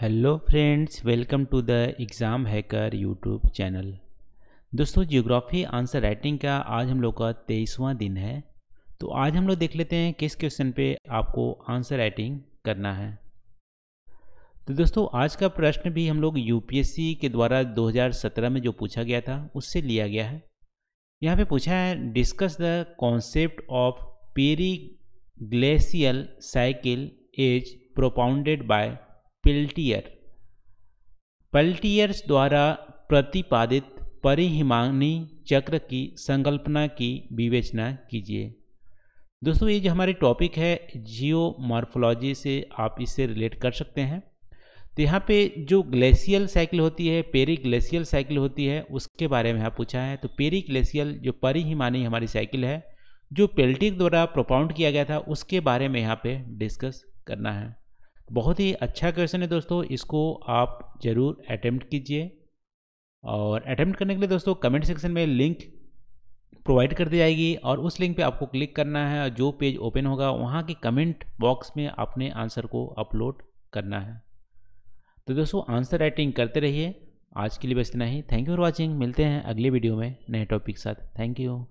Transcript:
hello friends welcome to the exam hacker YouTube channel दोस्तों geography answer writing का आज हम लोग का तेईसवां दिन है तो आज हम लोग देख लेते हैं किस क्वेश्चन पे आपको आंसर राइटिंग करना है तो दोस्तों आज का प्रश्न भी हम लोग यूपीएससी के द्वारा 2017 में जो पूछा गया था उससे लिया गया है यहाँ पर पूछा है discuss the concept of periglacial cycle as propounded by Peltier Peltier's द्वारा प्रतिपादित परिहिमानी चक्र की संकल्पना की विवेचना कीजिए दोस्तों ये जो हमारे टॉपिक है जियो मार्फोलॉजी से आप इससे रिलेट कर सकते हैं तो यहाँ पे जो ग्लेशियल साइकिल होती है पेरी ग्लेशियल साइकिल होती है उसके बारे में आप पूछा है तो पेरी ग्लेशियल जो परिहिमानी हमारी साइकिल है जो पेल्टिक द्वारा प्रोपाउंड किया गया था उसके बारे में यहाँ पे डिस्कस करना है बहुत ही अच्छा क्वेश्चन है दोस्तों इसको आप ज़रूर अटैम्प्ट कीजिए और अटैम्प्ट करने के लिए दोस्तों कमेंट सेक्शन में लिंक प्रोवाइड कर दी जाएगी और उस लिंक पे आपको क्लिक करना है और जो पेज ओपन होगा वहाँ के कमेंट बॉक्स में आपने आंसर को अपलोड करना है तो दोस्तों आंसर राइटिंग करते रहिए आज के लिए बस इतना ही थैंक यू फॉर वॉचिंग मिलते हैं अगले वीडियो में नए टॉपिक के साथ थैंक यू